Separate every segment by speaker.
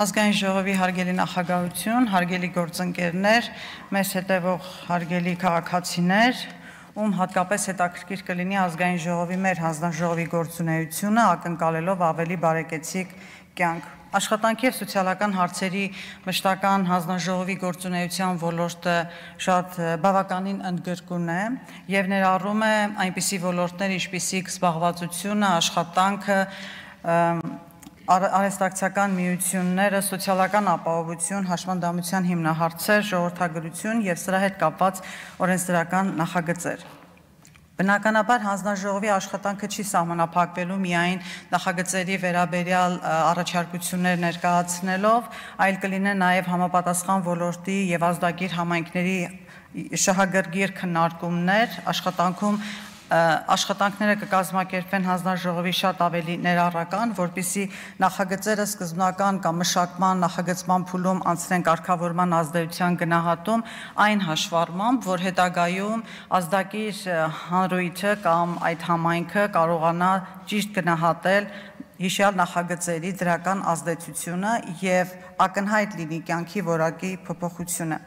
Speaker 1: ազգային ժողովի հարգելի նախագահություն, հարգելի գործընկերներ, մեզ հետևող հարգելի քաղաքացիներ, ում հատկապես հետաքրքիր կլինի ազգային ժողովի մեր հանձնաժողովի գործունեությունը, ակնկալելով ավելի բարեկեցիկ կյանք։ Աշխատանքի եւ սոցիալական հարցերի մշտական հանձնաժողովի գործունեության ոլորտը շատ բավականին ընդգրկուն է եւ ներառում է այնպիսի ոլորտներ, ինչպիսիք զբաղվածությունը, աշխատանքը, արհեստակցական միությունները, սոցիալական ապահովություն, հաշվանդամության հիմնահարցեր, ժողովրդագրություն եւ սրա հետ կապված օրենսդրական նախագծեր։ Բնականաբար հանձնաժողովի աշխատանքը չի սահմանափակվելու միայն նախագծերի վերաբերյալ առաջարկություններ ներկայացնելով, այլ կլինեն նաև համապատասխան ոլորտի եւ ազդագիր համայնքների շահագրգիռ քննարկումներ, աշխատանքում աշխատանքները կկազմակերպեն հանձնաժողովի շատ ավելի ներառական, որբիսի նախագծերը սկզբնական կամ մշակման, նախագծման փուլում անցնեն կարգավորման ազդեցության գնահատում, այն հաշվառմամբ, որ հետագայում ազդակի հանրույթը կամ այդ համայնքը կարողանա ճիշտ գնահատել հիշյալ նախագծերի դրական ազդեցությունը եւ ակնհայտ լինի կյանքի որակի փոփոխությունը։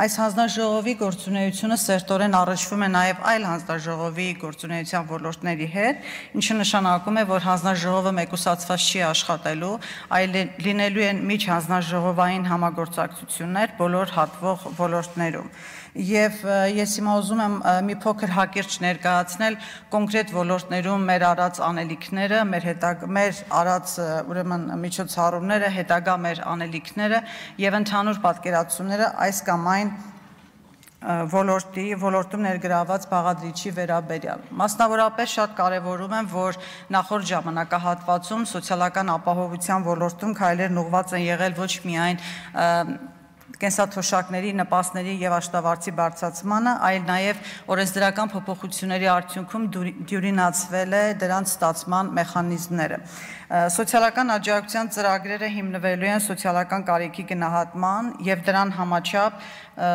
Speaker 1: Այս հանձնաժողովի գործունեությունը սերտորեն առնչվում է նաև այլ հանձնաժողովի գործունեության ոլորտների հետ, ինչը նշանակում է, որ հանձնաժողովը մեկուսացված չի աշխատելու, այլ լինելու են միջհանձնաժողովային համագործակցություններ բոլոր հատվող ոլորտներում եւ ես հիմա ուզում եմ մի փոքր հակերճ ներկայացնել կոնկրետ ոլորտներում մեր արած անելիքները, մեր հետագ մեր արած ուրեմն միջոցառումները, հետագա մեր անելիքները եւ ընդհանուր պատկերացումները այս կամ այն ոլորտի ոլորտում ներգրաված բաղադրիչի վերաբերյալ։ Մասնավորապես շատ կարևորում եմ, որ նախորդ ժամանակահատվածում սոցիալական ապահովության ոլորտում քայլերն ուղղված են եղել ոչ միայն և, կենսաթոշակների, նպաստների եւ աշտավարձի բարձրացմանը, այլ նաեւ օրենսդրական փոփոխությունների արդյունքում դյուրինացվել է դրանց ստացման մեխանիզմները։ Սոցիալական աջակցության ծրագրերը հիմնվելու են սոցիալական կարիքի գնահատման եւ դրան համաչափ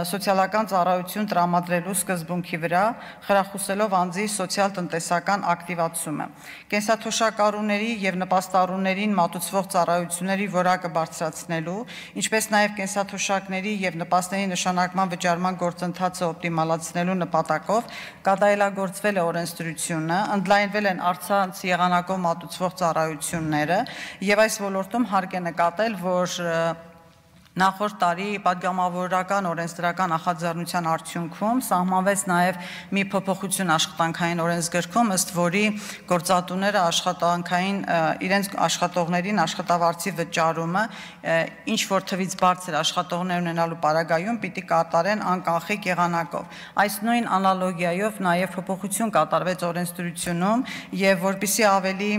Speaker 1: սոցիալական ծառայություն տրամադրելու սկզբունքի վրա, խրախուսելով անձի սոցիալ-տնտեսական ակտիվացումը։ Կենսաթոշակառուների եւ նպաստառուներին մատուցվող ծառայությունների որակը բարձրացնելու, ինչպես նաեւ կենսաթոշակների եւ նպաստների նշանակման վճարման գործընթացը օպտիմալացնելու նպատակով կատարելագործվել է օրենսդրությունը, ընդլայնվել են արցանց եղանակով մատուցվող ծառայությունները եւ այս ոլորտում հարկ է նկատել, որ Նախորդ տարի падգամավորական օրենսդրական նախաձեռնության արդյունքում սահմանվեց նաև մի փոփոխություն աշխատանքային օրենսգրքում, ըստ որի գործատուները աշխատանքային իրենց աշխատողներին աշխատավարձի վճարումը ինչ որ թվից բարձր աշխատողներ ունենալու պարագայում պիտի կատարեն անկանխի եղանակով։ Այս նույն անալոգիայով նաև փոփոխություն կատարվեց օրենսդրությունում եւ որբիսի ավելի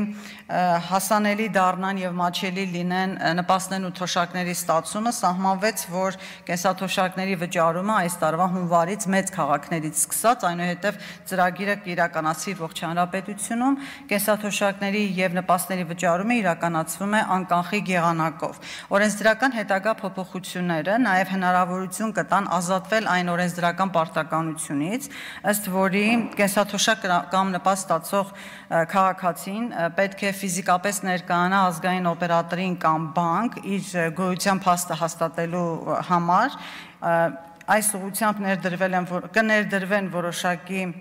Speaker 1: հասանելի դառնան եւ մաչելի լինեն նպաստներն ու թոշակների ստացումը, սահմանվեց, որ կենսաթոշակների վճարումը այս տարվա հունվարից մեծ քաղաքներից սկսած, այնուհետև ծրագիրը կիրականացվի ողջ հանրապետությունում, կենսաթոշակների եւ նպաստների վճարումը իրականացվում է անկանխի գեղանակով։ Օրենսդրական հետագա փոփոխությունները նաեւ հնարավորություն կտան ազատվել այն օրենսդրական պարտականությունից, ըստ որի կենսաթոշակ կամ նպաստ ստացող քաղաքացին պետք է ֆիզիկապես ներկայանա ազգային օպերատորին կամ բանկ իր գոյության փաստը հաս հաստատելու համար այս ուղությամբ ներդրվել են կներդրվեն որոշակի որ,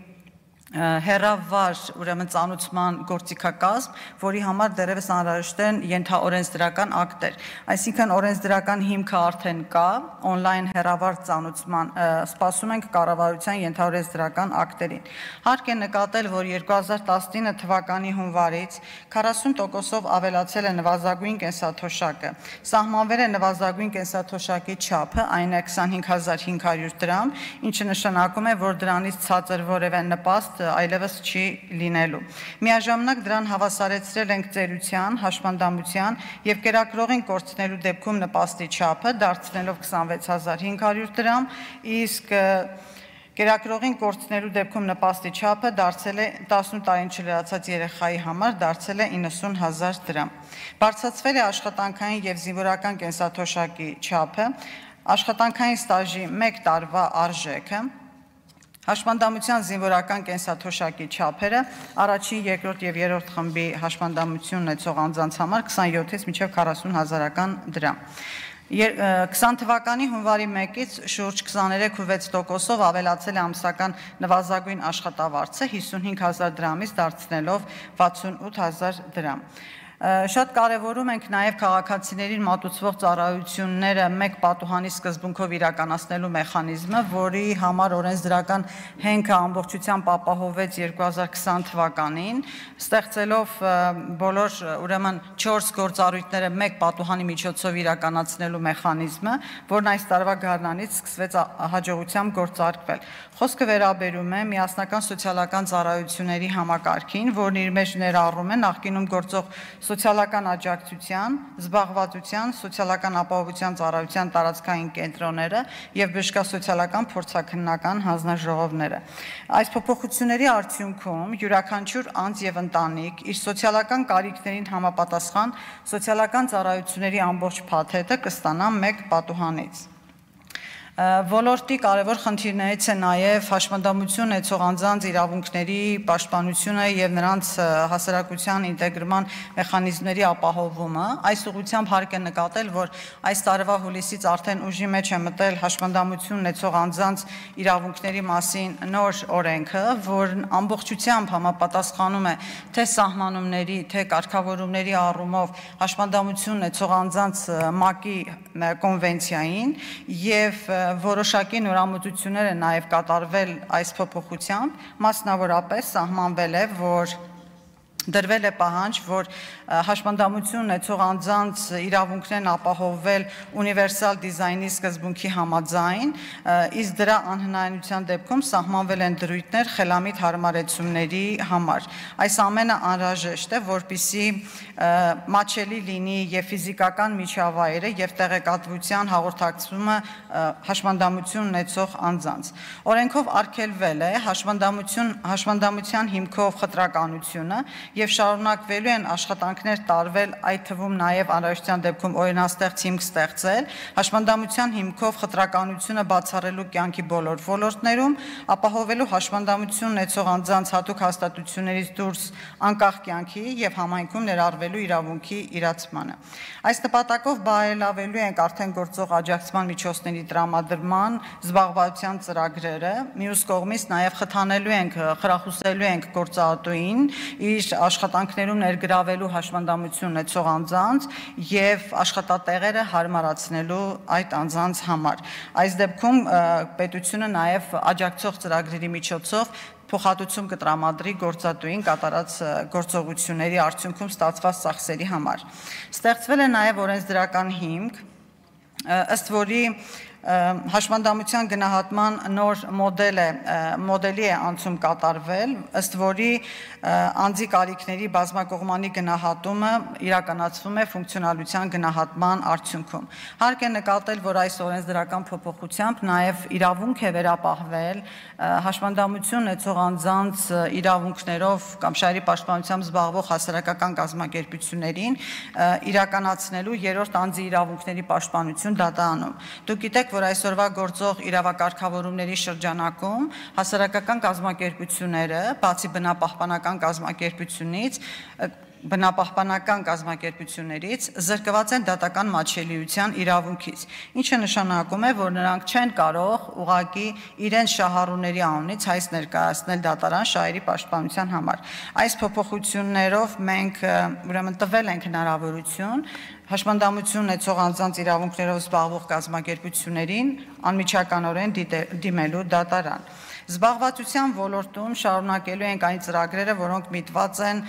Speaker 1: հերավար ուրեմն ծանուցման գործիքակազմ, որի համար դերևս անհրաժեշտ են ենթաօրենսդրական ակտեր։ Այսինքն օրենսդրական հիմքը արդեն կա, on-line հերավար ծանուցման սպասում ենք կառավարության ենթաօրենսդրական ակտերին։ Հարկ է նկատել, որ 2019 թվականի հունվարից 40%-ով ավելացել է նվազագույն կենսաթոշակը։ Սահմանվել է նվազագույն կենսաթոշակի չափը, այն է 25500 դրամ, ինչը նշանակում է, որ դրանից ցածր որևէ նպաստ հարուստ այլևս չի լինելու։ Միաժամանակ դրան հավասարեցրել ենք ծերության, հաշմանդամության եւ կերակրողին կորցնելու դեպքում նպաստի չափը դարձնելով 26500 դրամ, իսկ Կերակրողին կորցնելու դեպքում նպաստի չափը դարձել է 18 տարին չլրացած երեխայի համար դարձել է 90000 դրամ։ Բարձրացվել է աշխատանքային եւ զինվորական կենսաթոշակի չափը, աշխատանքային ստաժի 1 տարվա արժեքը, Հաշմանդամության զինվորական կենսաթոշակի չափերը առաջին, երկրորդ եւ երրորդ խմբի հաշմանդամություն ունեցող անձանց համար 27-ից մինչեւ 40 հազարական դրամ։ 20 թվականի հունվարի 1-ից շուրջ 23.6%-ով ավելացել է ամսական նվազագույն աշխատավարձը 55000 դրամից դարձնելով 68000 դրամ։ Շատ կարևորում ենք նաև քաղաքացիներին մատուցվող ծառայությունները մեկ պատուհանի սկզբունքով իրականացնելու մեխանիզմը, որի համար օրենսդրական հենքը ամբողջությամբ ապահովեց 2020 թվականին, ստեղծելով բոլոր ուրեմն 4 գործառույթները մեկ պատուհանի միջոցով իրականացնելու մեխանիզմը, որն այս տարվա գարնանից սկսվեց հաջողությամբ գործարկվել։ Խոսքը վերաբերում է միասնական սոցիալական ծառայությունների համակարգին, որն իր մեջ ներառում է նախկինում գործող սոցիալական աջակցության, զբաղվածության, սոցիալական ապահովության ծառայության տարածքային կենտրոնները եւ բժշկասոցիալական փորձաքննական հանձնաժողովները։ Այս փոփոխությունների արդյունքում յուրաքանչյուր անձ եւ ընտանիք իր սոցիալական կարիքներին համապատասխան սոցիալական ծառայությունների ամբողջ փաթեթը կստանա մեկ պատուհանից։ Ոլորտի կարևոր խնդիրներից է նաև հաշմանդամություն եցող անձանց իրավունքների պաշտպանությունը եւ նրանց հասարակության ինտեգրման մեխանիզմների ապահովումը։ Այս ուղղությամբ հարկ է նկատել, որ այս տարվա հուլիսից արդեն ուժի մեջ է մտել հաշմանդամություն եցող անձանց իրավունքների մասին նոր օրենքը, որն ամբողջությամբ համապատասխանում է թե սահմանումների, թե կարգավորումների առումով հաշմանդամություն եցող անձանց ՄԱԿ-ի կոնվենցիային եւ որոշակի նորամուծություններ են նաև կատարվել այս փոփոխությամբ, մասնավորապես սահմանվել է, որ դրվել է պահանջ, որ հաշմանդամություն ունեցող անձանց իրավունքներն ապահովվել ունիվերսալ դիզայնի սկզբունքի համաձայն, իսկ դրա անհնարինության դեպքում սահմանվել են դրույթներ խելամիտ հարմարեցումների համար։ Այս ամենը անհրաժեշտ է, որպիսի մաչելի լինի եւ ֆիզիկական միջավայրը եւ տեղեկատվության հաղորդակցումը հաշմանդամություն ունեցող անձանց։ Օրենքով արգելվել է հաշմանդամություն հաշմանդամության հիմքով խտրականությունը եւ շարունակվելու են աշխատանք աշխատանքներ տարվել, այդ թվում նաև անհրաժեշտության դեպքում օրինաստեղծ հիմք ստեղծել, հաշմանդամության հիմքով խտրականությունը բացառելու կյանքի բոլոր ոլորտներում, ապահովելու հաշմանդամություն ունեցող անձանց հատուկ հաստատություններից դուրս անկախ կյանքի եւ համայնքում ներառվելու իրավունքի իրացմանը։ Այս նպատակով բարելավելու ենք արդեն գործող աջակցման միջոցների տրամադրման զբաղվածության ծրագրերը, մյուս կողմից նաև խթանելու ենք, խրախուսելու ենք գործատուին իր աշխատանքներում ներգրավելու հաշմանդամություն ունեցող անձանց եւ աշխատատեղերը հարմարացնելու այդ անձանց համար։ Այս դեպքում պետությունը նաեւ աջակցող ծրագրերի միջոցով փոխհատուցում կտրամադրի գործատուին կատարած գործողությունների արդյունքում ստացված ծախսերի համար։ Ստեղծվել է նաև օրենսդրական հիմք, ըստ որի հաշվանդամության գնահատման նոր մոդել է մոդելի է անցում կատարվել, ըստ որի անձի կարիքների բազմակողմանի գնահատումը իրականացվում է ֆունկցիոնալության գնահատման արդյունքում։ Հարկ է նկատել, որ այս օրենսդրական փոփոխությամբ նաև իրավունք է վերապահվել հաշվանդամություն ունեցող անձանց իրավունքներով կամ շահերի պաշտպանությամբ զբաղվող հասարակական կազմակերպություններին իրականացնելու երրորդ անձի իրավունքների պաշտպանություն դատարանում։ Դուք գիտեք, որ այսօրվա գործող իրավակարգավորումների շրջանակում հասարակական կազմակերպությունները, բացի բնապահպանական կազմակերպությունից, բնապահպանական կազմակերպություններից զրկված են դատական մաչելիության իրավունքից, ինչը նշանակում է, որ նրանք չեն կարող ուղակի իրենց շահառուների անունից հայս ներկայացնել դատարան շահերի պաշտպանության համար։ Այս փոփոխություններով մենք ուրեմն տվել ենք հնարավորություն հաշմանդամություն ունեցող անձանց իրավունքներով զբաղվող կազմակերպություններին անմիջականորեն դիմելու դատարան։ դի Զբաղվածության ոլորտում շարունակելու ենք այն ծրագրերը, որոնք միտված են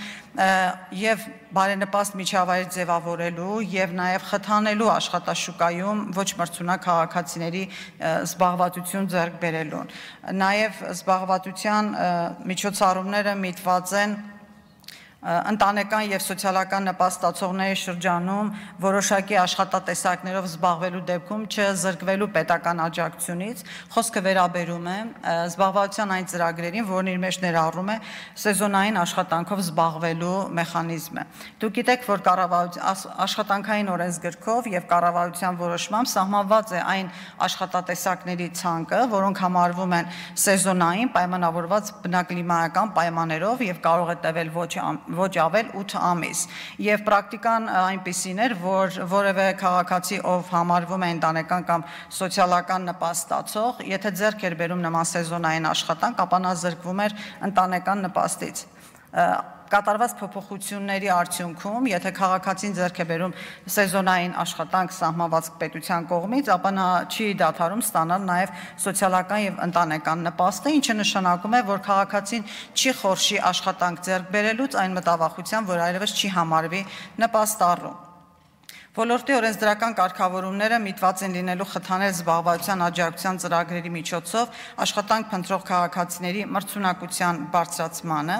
Speaker 1: եւ բարենպաստ միջավայր ձևավորելու եւ նաեւ խթանելու աշխատաշուկայում ոչ մրցունակ քաղաքացիների զբաղվածություն ձեռք բերելուն։ Նաեւ զբաղվածության միջոցառումները միտված են ընտանեկան եւ սոցիալական նպաստացողների շրջանում որոշակի աշխատատեսակներով զբաղվելու դեպքում չզրկվելու պետական աջակցությունից խոսքը վերաբերում է զբաղվածության այն ծրագրերին, որն իր մեջ ներառում է սեզոնային աշխատանքով զբաղվելու մեխանիզմը։ Դուք գիտեք, որ կառավարության աշխատանքային օրենսգրքով եւ կառավարության որոշմամբ սահմանված է այն աշխատատեսակների ցանկը, որոնք համարվում են սեզոնային պայմանավորված բնակլիմայական պայմաններով եւ կարող է տևել ոչ ոչ ավել 8 ամիս։ Եվ պրակտիկան այնպեսին էր, որ որևէ քաղաքացի, ով համարվում է ընտանեկան կամ սոցիալական նպաստացող, եթե ձեռք էր բերում նման սեզոնային աշխատանք, ապա նա զրկվում էր ընտանեկան նպաստից կատարված փոփոխությունների արդյունքում, եթե քաղաքացին ձեռք է բերում սեզոնային աշխատանք սահմանված պետության կողմից, ապա նա չի դադարում ստանալ նաև սոցիալական եւ ընտանեկան նպաստը, ինչը նշանակում է, որ քաղաքացին չի խորշի աշխատանք ձեռք բերելուց այն մտավախությամբ, որ այլևս չի համարվի նպաստառու։ Ոլորտի օրենսդրական կարգավորումները միտված են լինելու խթանել զբաղվածության աջակցության ծրագրերի միջոցով աշխատանք փնտրող քաղաքացիների մրցունակության բարձրացմանը,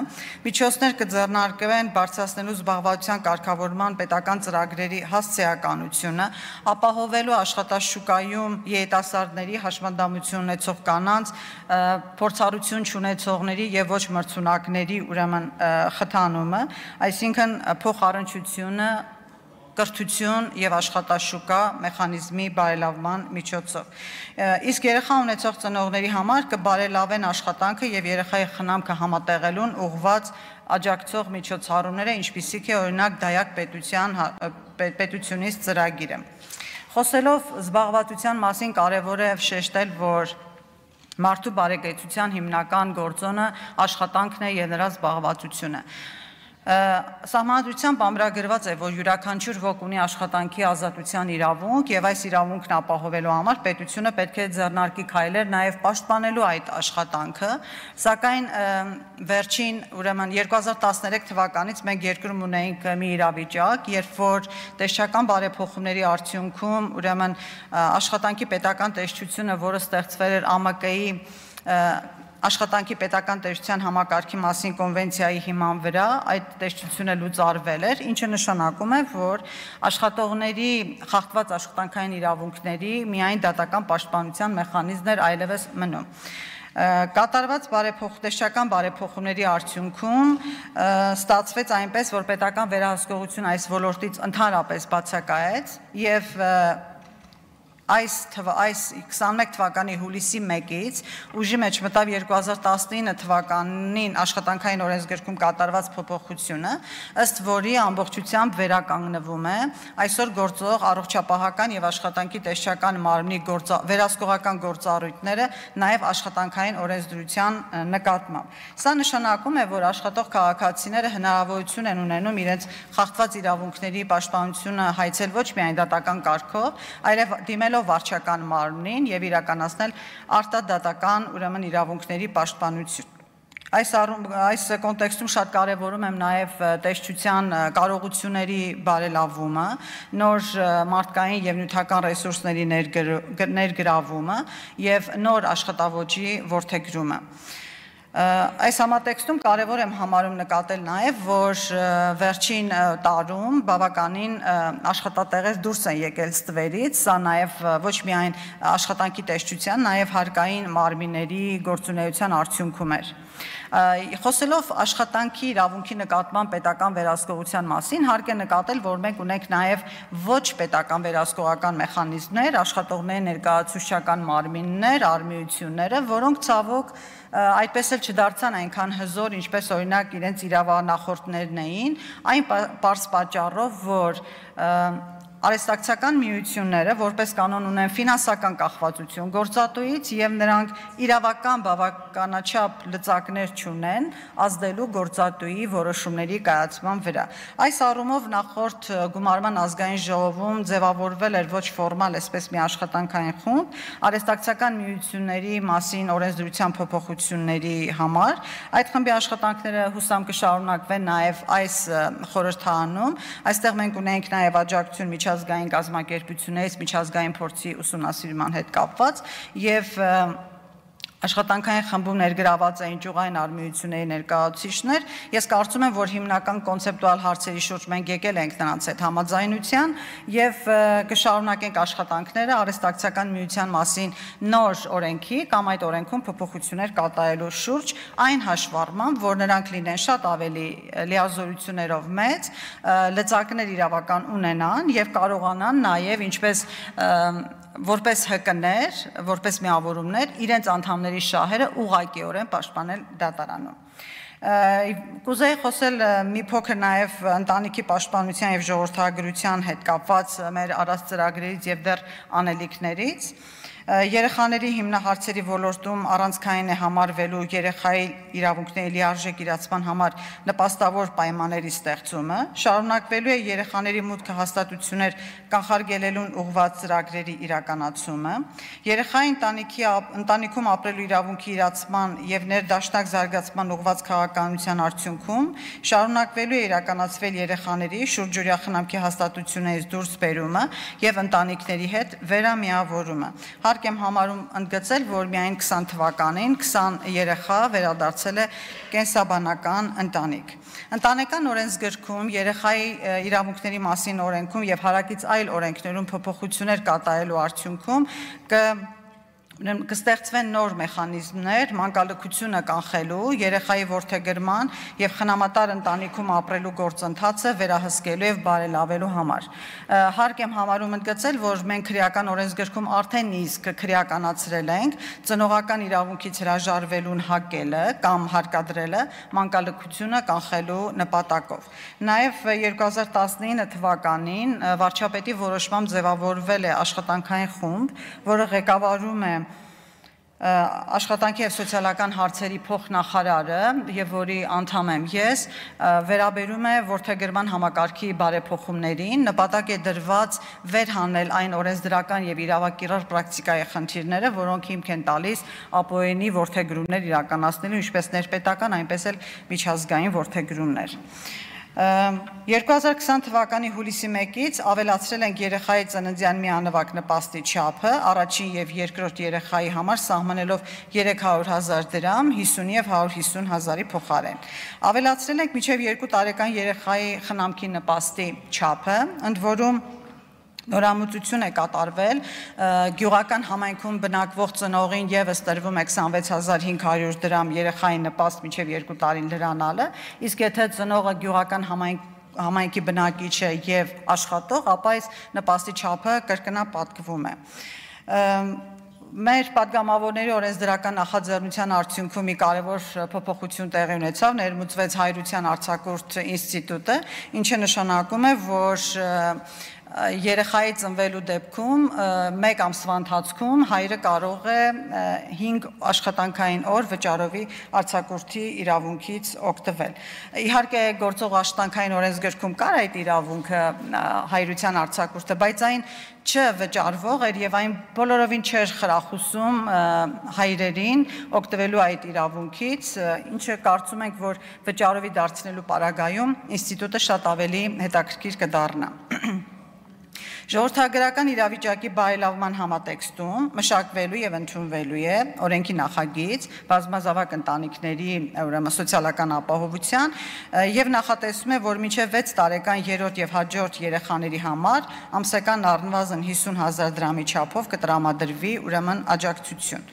Speaker 1: միջոցներ կձեռնարկվեն բարձրացնելու զբաղվածության կարգավորման պետական ծրագրերի հասցեականությունը, ապահովելու աշխատաշուկայում երիտասարդների հաշմանդամություն ունեցող կանանց, փորձառություն չունեցողների եւ ոչ մրցունակների ուրեմն խթանումը, այսինքն փոխառնչությունը կրթություն եւ աշխատաշուկա մեխանիզմի բարելավման միջոցով։ Իսկ երեխա ունեցող ծնողների համար կբարելավեն աշխատանքը եւ երեխայի խնամքը համատեղելուն ուղված աջակցող միջոցառումները, ինչպիսիք է օրինակ դայակ պետության հա, պետությունից ծրագիրը։ Խոսելով զբաղվածության մասին կարևոր է շեշտել, որ մարդու բարեկեցության հիմնական գործոնը աշխատանքն է եւ նրա զբաղվածությունը։ Սահմանադրությամբ ամրագրված է, որ յուրաքանչյուր ոք ունի աշխատանքի ազատության իրավունք եւ այս իրավունքն ապահովելու համար պետությունը պետք է ձեռնարկի քայլեր նաեւ պաշտպանելու այդ աշխատանքը, սակայն վերջին, ուրեմն 2013 թվականից մենք երկրում ունենք մի իրավիճակ, երբ որ տեսչական բարեփոխումների արդյունքում, ուրեմն աշխատանքի պետական տեսչությունը, որը ստեղծվել էր ԱՄԿ-ի աշխատանքի պետական տեսչության համակարգի մասին կոնվենցիայի հիման վրա այդ տեսչությունը լուծարվել էր, ինչը նշանակում է, որ աշխատողների խախտված աշխատանքային իրավունքների միայն դատական պաշտպանության մեխանիզմներ այլևս մնում կատարված բարեփոխտեսչական բարեփոխումների արդյունքում ստացվեց այնպես, որ պետական վերահսկողություն այս ոլորտից ընդհանրապես բացակայեց եւ և, և այս թվ, այս 21 թվականի հուլիսի 1-ից ուժի մեջ մտավ 2019 թվականին աշխատանքային օրենսգրքում կատարված փոփոխությունը, ըստ որի ամբողջությամբ վերականգնվում է այսօր գործող առողջապահական եւ աշխատանքի տեսչական մարմնի գործ վերահսկողական գործառույթները, նաեւ աշխատանքային օրենսդրության նկատմամբ։ Սա նշանակում է, որ աշխատող քաղաքացիները հնարավորություն են ունենում իրենց խախտված իրավունքների պաշտպանությունը հայցել ոչ միայն դատական կարգով, այլև դիմելով ներդնելով վարչական մարմնին եւ իրականացնել արտադատական ուրեմն իրավունքների պաշտպանություն։ Այս այս կոնտեքստում շատ կարևորում եմ նաև տեսչության կարողությունների բարելավումը, նոր մարդկային եւ նյութական ռեսուրսների ներգրավումը եւ նոր աշխատավոճի ворթեգրումը։ Այս համատեքստում կարևոր եմ համարում նկատել նաև, որ վերջին տարում բավականին աշխատատեղեր դուրս են եկել ստվերից, սա նաև ոչ միայն աշխատանքի տեսչության, նաև հարկային մարմիների գործունեության արդյունքում էր։ Խոսելով աշխատանքի իրավունքի նկատման պետական վերահսկողության մասին, հարկ է նկատել, որ մենք ունենք նաև ոչ պետական վերահսկողական մեխանիզմներ, աշխատողների ներկայացուցչական մարմիններ, արմիությունները, որոնք ցավոք այդպես էլ չդարձան այնքան հզոր, ինչպես օրինակ իրենց իրավանախորդներն էին, այն պարզ պատճառով, որ Արեստակցական միությունները որպես կանոն ունեն ֆինանսական կախվածություն գործատուից եւ նրանք իրավական բավականաչափ լծակներ չունեն ազդելու գործատուի որոշումների կայացման վրա։ Այս առումով նախորդ գումարման ազգային ժողովում ձևավորվել էր ոչ ֆորմալ, այսպես մի աշխատանքային խումբ արեստակցական միությունների մասին օրենսդրության փոփոխությունների համար։ Այդ խմբի աշխատանքները հուսամ կշարունակվեն նաեւ այս խորհրդանում։ Այստեղ մենք ունենք նաեւ աջակցություն միջազգային կազմակերպություններից, միջազգային փորձի ուսումնասիրման հետ կապված եւ և աշխատանքային խմբում ներգրաված էին ճյուղային արմիությունների ներկայացուցիչներ։ Ես կարծում եմ, որ հիմնական կոնցեպտուալ հարցերի շուրջ մենք եկել ենք նրանց այդ համաձայնության եւ կշարունակենք աշխատանքները արհեստակցական միության մասին նոր օրենքի կամ այդ օրենքում փոփոխություններ կատարելու շուրջ այն հաշվառմամբ, որ նրանք լինեն շատ ավելի լիազորություններով մեծ, լծակներ իրավական ունենան եւ կարողանան նաեւ ինչպես որպես ՀԿ-ներ, որպես միավորումներ իրենց անդամների շահերը ուղղակիորեն պաշտպանել դատարանում։ Կուզեի խոսել մի փոքր նաև ընտանիքի պաշտպանության եւ ժողովրդագրության հետ կապված մեր առած ծրագրերից եւ դեռ անելիքներից։ և Երեխաների հիմնահարցերի ոլորտում առանցքային է համարվելու երեխայի իրավունքների լիարժեք իրացման համար նպաստավոր պայմանների ստեղծումը, շարունակվելու է երեխաների մուտքը հաստատություններ կանխարգելելուն ուղված ծրագրերի իրականացումը, երեխայի ընտանիքի ընտանիքում ապրելու իրավունքի իրացման եւ ներդաշնակ զարգացման ուղված քաղաքականության արդյունքում շարունակվելու է իրականացվել երեխաների շուրջօրյա խնամքի հաստատություններից դուրս բերումը եւ ընտանիքների հետ վերամիավորումը։ Հա հարկ եմ համարում ընդգծել, որ միայն 20 թվականին 20 երեխա վերադարձել է կենսաբանական ընտանիք։ Ընտանեկան օրենսգրքում երեխայի իրավունքների մասին օրենքում եւ հարակից այլ օրենքներում փոփոխություններ կատարելու արդյունքում կը Ուրեմն կստեղծվեն նոր մեխանիզմներ մանկալկությունը կանխելու, երեխայի ворթեգրման եւ խնամատար ընտանիքում ապրելու գործընթացը վերահսկելու եւ բարելավելու համար։ Հարկ եմ համարում ընդգծել, որ մենք քրեական օրենսգրքում արդեն իսկ քրեականացրել ենք ծնողական իրավունքից հրաժարվելուն հակելը կամ հարկադրելը մանկալկությունը կանխելու նպատակով։ Նաեւ 2019 թվականին վարչապետի որոշմամբ ձևավորվել է աշխատանքային խումբ, որը ղեկավարում է աշխատանքի եւ սոցիալական հարցերի փոխնախարարը եւ որի անդամ եմ ես վերաբերում է ворթեգրման համակարգի բարեփոխումներին նպատակ է դրված վերհանել այն օրենսդրական եւ իրավակիրառ պրակտիկայի խնդիրները որոնք հիմք են տալիս ապօենի ворթեգրումներ իրականացնելու ինչպես ներպետական այնպես էլ միջազգային ворթեգրումներ 2020 թվականի հուլիսի 1-ից ավելացրել ենք երեխայի ծննդյան միանվագ նպաստի չափը առաջին եւ երկրորդ երեխայի համար սահմանելով 300.000 դրամ 50 եւ 150.000-ի փոխարեն։ Ավելացրել ենք միջև 2 տարեկան երեխայի խնամքի նպաստի չափը, ընդ որում նորամուծություն է կատարվել գյուղական համայնքում բնակվող ծնողին եւս տրվում է 26500 դրամ երեխայի նպաստ մինչեւ 2 տարին լրանալը իսկ եթե ծնողը գյուղական համայնք համայնքի բնակիչ է եւ աշխատող ապա այս նպաստի չափը կրկնապատկվում է մեր падգամավորների օրենսդրական նախաձեռնության արդյունքում մի կարևոր փոփոխություն տեղի ունեցավ, ներմուծվեց հայրության արձակուրդ ինստիտուտը, ինչը նշանակում է, որ և, երեխայի ծնվելու դեպքում մեկ ամսվա ընթացքում հայրը կարող է 5 աշխատանքային օր վճարովի արձակուրդի իրավունքից օգտվել։ Իհարկե գործող աշխատանքային օրենսգրքում կար այդ իրավունքը հայրության արձակուրդը, բայց այն չվճարվող էր եւ այն բոլորովին չէր խրախուսում հայրերին օգտվելու այդ իրավունքից, ինչը կարծում ենք, որ վճարովի դարձնելու պարագայում ինստիտուտը շատ ավելի հետաքրքիր կդառնա։ Ժողովրդագրական իրավիճակի բարելավման համատեքստում մշակվելու եւ ընդունվելու է օրենքի նախագիծ բազմազավակ ընտանիքների ուրեմն սոցիալական ապահովության եւ նախատեսում է, որ մինչեւ 6 տարեկան երրորդ եւ հաջորդ երեխաների համար ամսական առնվազն 50 000 դրամի չափով կտրամադրվի ուրեմն աջակցություն։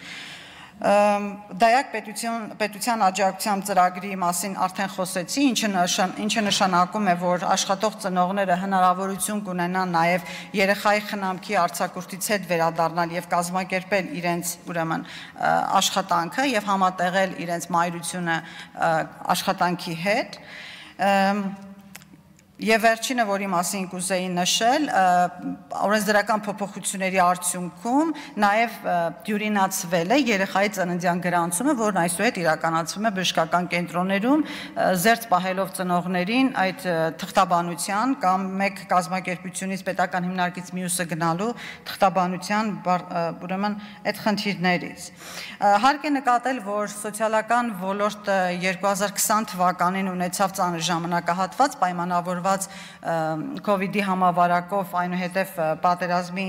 Speaker 1: Դայակ պետություն պետության աջակցությամբ ծրագրի մասին արդեն խոսեցի, ինչը նշան, ինչը նշանակում է, որ աշխատող ծնողները հնարավորություն կունենան նաև երեխայի խնամքի արձակուրդից հետ վերադառնալ եւ կազմակերպել իրենց ուրեմն աշխատանքը եւ համատեղել իրենց մայրությունը աշխատանքի հետ։ Ա, Եվ վերջինը, որի մասին կուզեի նշել, օրենսդրական փոփոխությունների արդյունքում նաև դյուրինացվել է երեխայի ծննդյան գրանցումը, որն այսուհետ իրականացվում է բժշկական կենտրոններում, զերծ պահելով ծնողներին այդ թղթաբանության կամ մեկ կազմակերպությունից պետական հիմնարկից մյուսը գնալու թղթաբանության, ուրեմն այդ խնդիրներից։ Հարկ է նկատել, որ սոցիալական ոլորտը 2020 թվականին ունեցավ ծանր ժամանակահատված պայմանավոր տարված COVID-ի համավարակով այնուհետև պատերազմի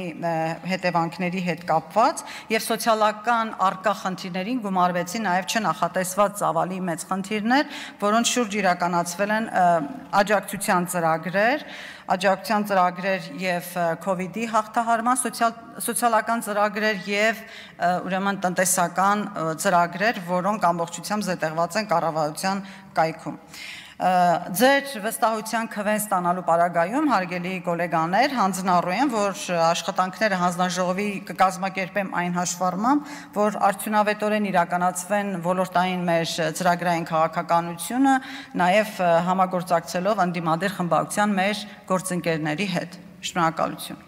Speaker 1: հետևանքների հետ կապված եւ սոցիալական արկա խնդիրներին գումարվեցին նաեւ չնախատեսված ծավալի մեծ խնդիրներ, որոնց շուրջ իրականացվել են աջակցության ծրագրեր, աջակցության ծրագրեր եւ COVID-ի հաղթահարման սոցիալ սոցիալական ծրագրեր եւ ուրեմն տնտեսական ծրագրեր, որոնք ամբողջությամբ զետեղված են կառավարության կայքում։ Ձեր վստահության քվեն ստանալու պարագայում հարգելի գոլեգաներ հանձնառու են, որ աշխատանքները հանձնաժողովի կկազմակերպեմ այն հաշվառմամբ, որ արդյունավետորեն իրականացվեն ոլորտային մեր ծրագրային քաղաքականությունը, նաև համագործակցելով անդիմադիր խմբակցության մեր գործընկերների հետ։ Շնորհակալություն։